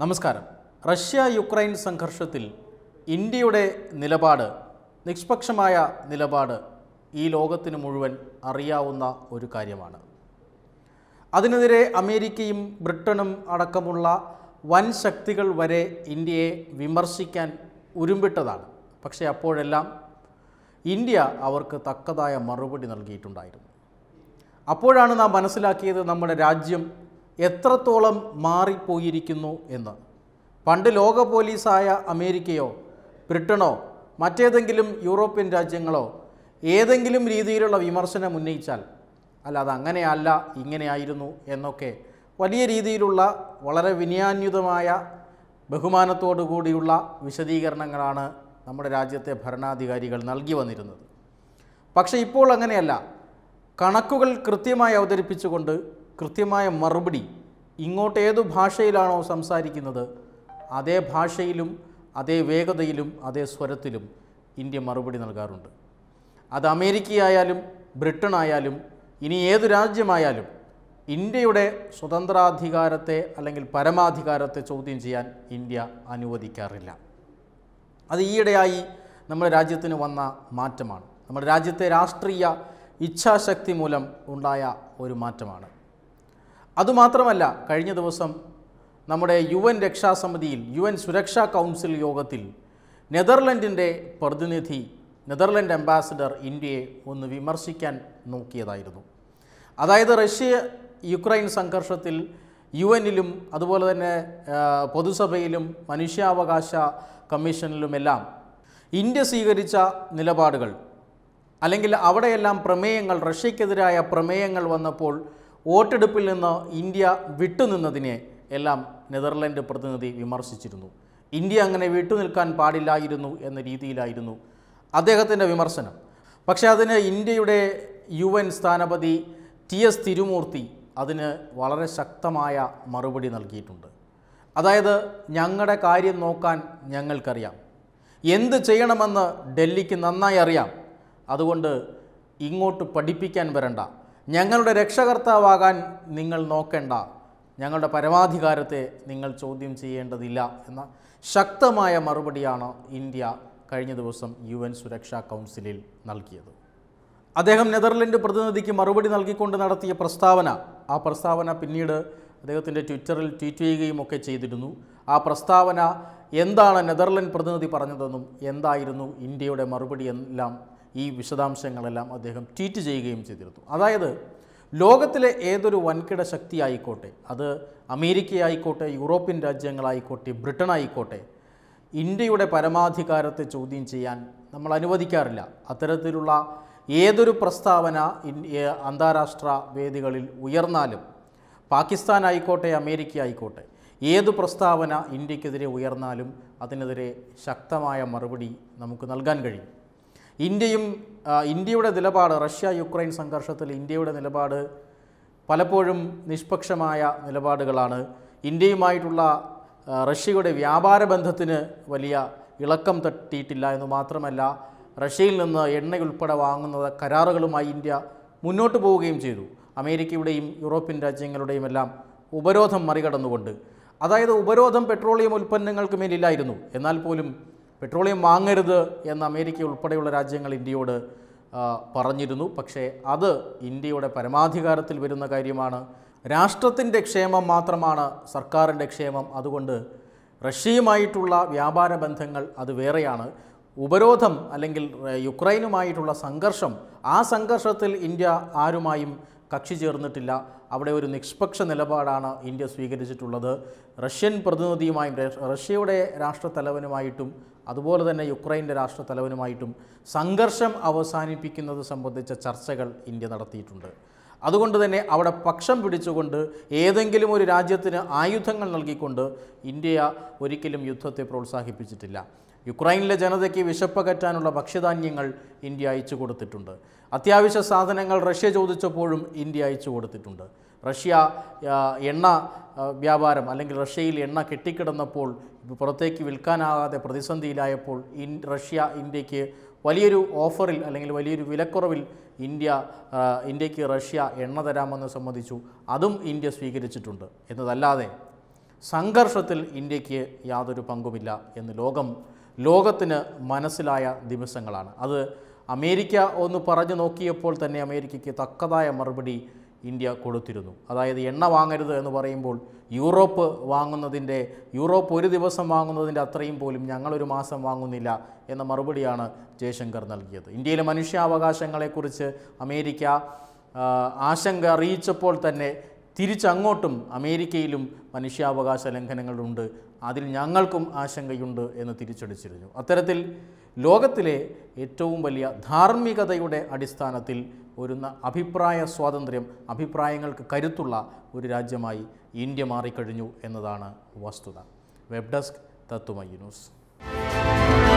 നമസ്കാരം Russia Ukraine സംഘർഷത്തിൽ ഇന്ത്യയുടെ നിലപാട് നിഷ്പക്ഷമായ നിലപാട് ഈ ലോകത്തിന് മുഴുവൻ അറിയാവുന്ന ഒരു കാര്യമാണ് അതിനെതിരെ അമേരിക്കയും ബ്രിട്ടനും അടക്കമുള്ള വൻ ശക്തികൾ വരെ ഇന്ത്യയെ വിമർശിക്കാൻ ഉരുമ്പിട്ടതാണ് പക്ഷേ അപ്പോഴെല്ലാം ഇന്ത്യ അവർക്ക് തക്കതായ മറുപടി നൽകിയിട്ടുണ്ടായിരുന്നു അപ്പോഴാണ് നാം മനസ്സിലാക്കിയത് നമ്മുടെ രാജ്യം എത്രത്തോളം മാറിപ്പോയിരിക്കുന്നു എന്ന് പണ്ട് ലോക പോലീസായ അമേരിക്കയോ ബ്രിട്ടനോ മറ്റേതെങ്കിലും യൂറോപ്യൻ രാജ്യങ്ങളോ ഏതെങ്കിലും രീതിയിലുള്ള വിമർശനം ഉന്നയിച്ചാൽ അല്ല അതങ്ങനെയല്ല ഇങ്ങനെയായിരുന്നു എന്നൊക്കെ വലിയ രീതിയിലുള്ള വളരെ വിനയാന്യുതമായ ബഹുമാനത്തോടു കൂടിയുള്ള വിശദീകരണങ്ങളാണ് നമ്മുടെ രാജ്യത്തെ ഭരണാധികാരികൾ നൽകി വന്നിരുന്നത് പക്ഷേ ഇപ്പോൾ അങ്ങനെയല്ല കണക്കുകൾ കൃത്യമായി അവതരിപ്പിച്ചുകൊണ്ട് കൃത്യമായ മറുപടി ഇങ്ങോട്ടേതു ഭാഷയിലാണോ സംസാരിക്കുന്നത് അതേ ഭാഷയിലും അതേ വേഗതയിലും അതേ സ്വരത്തിലും ഇന്ത്യ മറുപടി നൽകാറുണ്ട് അത് അമേരിക്കയായാലും ബ്രിട്ടൻ ആയാലും ഇനി ഏതു രാജ്യമായാലും ഇന്ത്യയുടെ സ്വതന്ത്രാധികാരത്തെ അല്ലെങ്കിൽ പരമാധികാരത്തെ ചോദ്യം ചെയ്യാൻ ഇന്ത്യ അനുവദിക്കാറില്ല അത് ഈയിടെയായി നമ്മുടെ രാജ്യത്തിന് വന്ന മാറ്റമാണ് നമ്മുടെ രാജ്യത്തെ രാഷ്ട്രീയ ഇച്ഛാശക്തി മൂലം ഉണ്ടായ ഒരു മാറ്റമാണ് അതുമാത്രമല്ല കഴിഞ്ഞ ദിവസം നമ്മുടെ യു എൻ രക്ഷാസമിതിയിൽ യു എൻ സുരക്ഷാ കൗൺസിൽ യോഗത്തിൽ നെതർലൻഡിൻ്റെ പ്രതിനിധി നെതർലൻഡ് അംബാസഡർ ഇന്ത്യയെ ഒന്ന് വിമർശിക്കാൻ നോക്കിയതായിരുന്നു അതായത് റഷ്യ യുക്രൈൻ സംഘർഷത്തിൽ യു എന്നിലും അതുപോലെ തന്നെ പൊതുസഭയിലും മനുഷ്യാവകാശ കമ്മീഷനിലുമെല്ലാം ഇന്ത്യ സ്വീകരിച്ച നിലപാടുകൾ അല്ലെങ്കിൽ അവിടെയെല്ലാം പ്രമേയങ്ങൾ റഷ്യക്കെതിരായ പ്രമേയങ്ങൾ വന്നപ്പോൾ വോട്ടെടുപ്പിൽ നിന്ന് ഇന്ത്യ വിട്ടുനിന്നതിനെ എല്ലാം നെതർലൻഡ് പ്രതിനിധി വിമർശിച്ചിരുന്നു ഇന്ത്യ അങ്ങനെ വിട്ടുനിൽക്കാൻ പാടില്ലായിരുന്നു എന്ന രീതിയിലായിരുന്നു അദ്ദേഹത്തിൻ്റെ വിമർശനം പക്ഷേ അതിന് ഇന്ത്യയുടെ യു എൻ സ്ഥാനപതി ടി എസ് തിരുമൂർത്തി അതിന് വളരെ ശക്തമായ മറുപടി നൽകിയിട്ടുണ്ട് അതായത് ഞങ്ങളുടെ കാര്യം നോക്കാൻ ഞങ്ങൾക്കറിയാം എന്ത് ചെയ്യണമെന്ന് ഡൽഹിക്ക് നന്നായി അറിയാം അതുകൊണ്ട് ഇങ്ങോട്ട് പഠിപ്പിക്കാൻ വരണ്ട ഞങ്ങളുടെ രക്ഷകർത്താവാകാൻ നിങ്ങൾ നോക്കേണ്ട ഞങ്ങളുടെ പരമാധികാരത്തെ നിങ്ങൾ ചോദ്യം ചെയ്യേണ്ടതില്ല എന്ന ശക്തമായ മറുപടിയാണ് ഇന്ത്യ കഴിഞ്ഞ ദിവസം യു എൻ സുരക്ഷാ കൗൺസിലിൽ നൽകിയത് അദ്ദേഹം നെതർലൻഡ് പ്രതിനിധിക്ക് മറുപടി നൽകിക്കൊണ്ട് നടത്തിയ പ്രസ്താവന ആ പ്രസ്താവന പിന്നീട് അദ്ദേഹത്തിൻ്റെ ട്വിറ്ററിൽ ട്വീറ്റ് ചെയ്യുകയും ഒക്കെ ചെയ്തിരുന്നു ആ പ്രസ്താവന എന്താണ് നെതർലൻഡ് പ്രതിനിധി പറഞ്ഞതെന്നും എന്തായിരുന്നു ഇന്ത്യയുടെ മറുപടി എല്ലാം ഈ വിശദാംശങ്ങളെല്ലാം അദ്ദേഹം ട്വീറ്റ് ചെയ്യുകയും ചെയ്തിരുന്നു അതായത് ലോകത്തിലെ ഏതൊരു വൻകിട ശക്തി ആയിക്കോട്ടെ അത് അമേരിക്ക ആയിക്കോട്ടെ യൂറോപ്യൻ രാജ്യങ്ങളായിക്കോട്ടെ ബ്രിട്ടൻ ആയിക്കോട്ടെ ഇന്ത്യയുടെ പരമാധികാരത്തെ ചോദ്യം ചെയ്യാൻ നമ്മൾ അനുവദിക്കാറില്ല അത്തരത്തിലുള്ള ഏതൊരു പ്രസ്താവന അന്താരാഷ്ട്ര വേദികളിൽ ഉയർന്നാലും പാകിസ്ഥാൻ ആയിക്കോട്ടെ അമേരിക്ക ആയിക്കോട്ടെ ഏത് പ്രസ്താവന ഇന്ത്യക്കെതിരെ ഉയർന്നാലും അതിനെതിരെ ശക്തമായ മറുപടി നമുക്ക് നൽകാൻ കഴിയും ഇന്ത്യയും ഇന്ത്യയുടെ നിലപാട് റഷ്യ യുക്രൈൻ സംഘർഷത്തിൽ ഇന്ത്യയുടെ നിലപാട് പലപ്പോഴും നിഷ്പക്ഷമായ നിലപാടുകളാണ് ഇന്ത്യയുമായിട്ടുള്ള റഷ്യയുടെ വ്യാപാര ബന്ധത്തിന് വലിയ ഇളക്കം തട്ടിയിട്ടില്ല എന്ന് മാത്രമല്ല റഷ്യയിൽ നിന്ന് എണ്ണയുൾപ്പെടെ വാങ്ങുന്ന കരാറുകളുമായി ഇന്ത്യ മുന്നോട്ട് പോവുകയും ചെയ്തു അമേരിക്കയുടെയും യൂറോപ്യൻ രാജ്യങ്ങളുടെയും എല്ലാം ഉപരോധം മറികടന്നുകൊണ്ട് അതായത് ഉപരോധം പെട്രോളിയം ഉൽപ്പന്നങ്ങൾക്ക് മേലില്ലായിരുന്നു എന്നാൽ പോലും പെട്രോളിയം വാങ്ങരുത് എന്ന് അമേരിക്ക ഉൾപ്പെടെയുള്ള രാജ്യങ്ങൾ ഇന്ത്യയോട് പറഞ്ഞിരുന്നു പക്ഷേ അത് ഇന്ത്യയുടെ പരമാധികാരത്തിൽ വരുന്ന കാര്യമാണ് രാഷ്ട്രത്തിൻ്റെ ക്ഷേമം മാത്രമാണ് സർക്കാരിൻ്റെ ക്ഷേമം അതുകൊണ്ട് റഷ്യയുമായിട്ടുള്ള വ്യാപാര ബന്ധങ്ങൾ അത് വേറെയാണ് ഉപരോധം അല്ലെങ്കിൽ യുക്രൈനുമായിട്ടുള്ള സംഘർഷം ആ സംഘർഷത്തിൽ ഇന്ത്യ ആരുമായും കക്ഷി ചേർന്നിട്ടില്ല അവിടെ ഒരു നിഷ്പക്ഷ നിലപാടാണ് ഇന്ത്യ സ്വീകരിച്ചിട്ടുള്ളത് റഷ്യൻ പ്രതിനിധിയുമായും റഷ്യയുടെ രാഷ്ട്രത്തലവനുമായിട്ടും അതുപോലെ തന്നെ യുക്രൈൻ്റെ രാഷ്ട്രത്തലവനുമായിട്ടും സംഘർഷം അവസാനിപ്പിക്കുന്നത് സംബന്ധിച്ച ചർച്ചകൾ ഇന്ത്യ നടത്തിയിട്ടുണ്ട് അതുകൊണ്ട് തന്നെ അവിടെ പക്ഷം പിടിച്ചുകൊണ്ട് ഏതെങ്കിലും ഒരു രാജ്യത്തിന് ആയുധങ്ങൾ നൽകിക്കൊണ്ട് ഇന്ത്യ ഒരിക്കലും യുദ്ധത്തെ പ്രോത്സാഹിപ്പിച്ചിട്ടില്ല യുക്രൈനിലെ ജനതയ്ക്ക് വിശപ്പകറ്റാനുള്ള ഭക്ഷ്യധാന്യങ്ങൾ ഇന്ത്യ അയച്ചു കൊടുത്തിട്ടുണ്ട് അത്യാവശ്യ സാധനങ്ങൾ റഷ്യ ചോദിച്ചപ്പോഴും ഇന്ത്യ അയച്ചു കൊടുത്തിട്ടുണ്ട് റഷ്യ എണ്ണ വ്യാപാരം അല്ലെങ്കിൽ റഷ്യയിൽ എണ്ണ കെട്ടിക്കിടന്നപ്പോൾ പുറത്തേക്ക് വിൽക്കാനാകാതെ പ്രതിസന്ധിയിലായപ്പോൾ ഇൻ റഷ്യ ഇന്ത്യക്ക് വലിയൊരു ഓഫറിൽ അല്ലെങ്കിൽ വലിയൊരു വിലക്കുറവിൽ ഇന്ത്യ ഇന്ത്യക്ക് റഷ്യ എണ്ണ തരാമെന്ന് സംബന്ധിച്ചു അതും ഇന്ത്യ സ്വീകരിച്ചിട്ടുണ്ട് എന്നതല്ലാതെ സംഘർഷത്തിൽ ഇന്ത്യക്ക് യാതൊരു പങ്കുമില്ല എന്ന് ലോകം ലോകത്തിന് മനസ്സിലായ ദിവസങ്ങളാണ് അത് അമേരിക്ക ഒന്ന് പറഞ്ഞു നോക്കിയപ്പോൾ തന്നെ അമേരിക്കയ്ക്ക് തക്കതായ മറുപടി ഇന്ത്യ കൊടുത്തിരുന്നു അതായത് എണ്ണ വാങ്ങരുത് എന്ന് പറയുമ്പോൾ യൂറോപ്പ് വാങ്ങുന്നതിൻ്റെ യൂറോപ്പ് ഒരു ദിവസം വാങ്ങുന്നതിൻ്റെ അത്രയും പോലും ഞങ്ങളൊരു മാസം വാങ്ങുന്നില്ല എന്ന മറുപടിയാണ് ജയശങ്കർ നൽകിയത് ഇന്ത്യയിലെ മനുഷ്യാവകാശങ്ങളെക്കുറിച്ച് അമേരിക്ക ആശങ്ക അറിയിച്ചപ്പോൾ തന്നെ തിരിച്ചങ്ങോട്ടും അമേരിക്കയിലും മനുഷ്യാവകാശ ലംഘനങ്ങളുണ്ട് അതിൽ ഞങ്ങൾക്കും ആശങ്കയുണ്ട് എന്ന് തിരിച്ചടിച്ചിരുന്നു അത്തരത്തിൽ ലോകത്തിലെ ഏറ്റവും വലിയ ധാർമ്മികതയുടെ അടിസ്ഥാനത്തിൽ ഒരു അഭിപ്രായ സ്വാതന്ത്ര്യം അഭിപ്രായങ്ങൾക്ക് കരുത്തുള്ള ഒരു രാജ്യമായി ഇന്ത്യ മാറിക്കഴിഞ്ഞു എന്നതാണ് വസ്തുത വെബ് ഡെസ്ക് തത്വമൈ ന്യൂസ്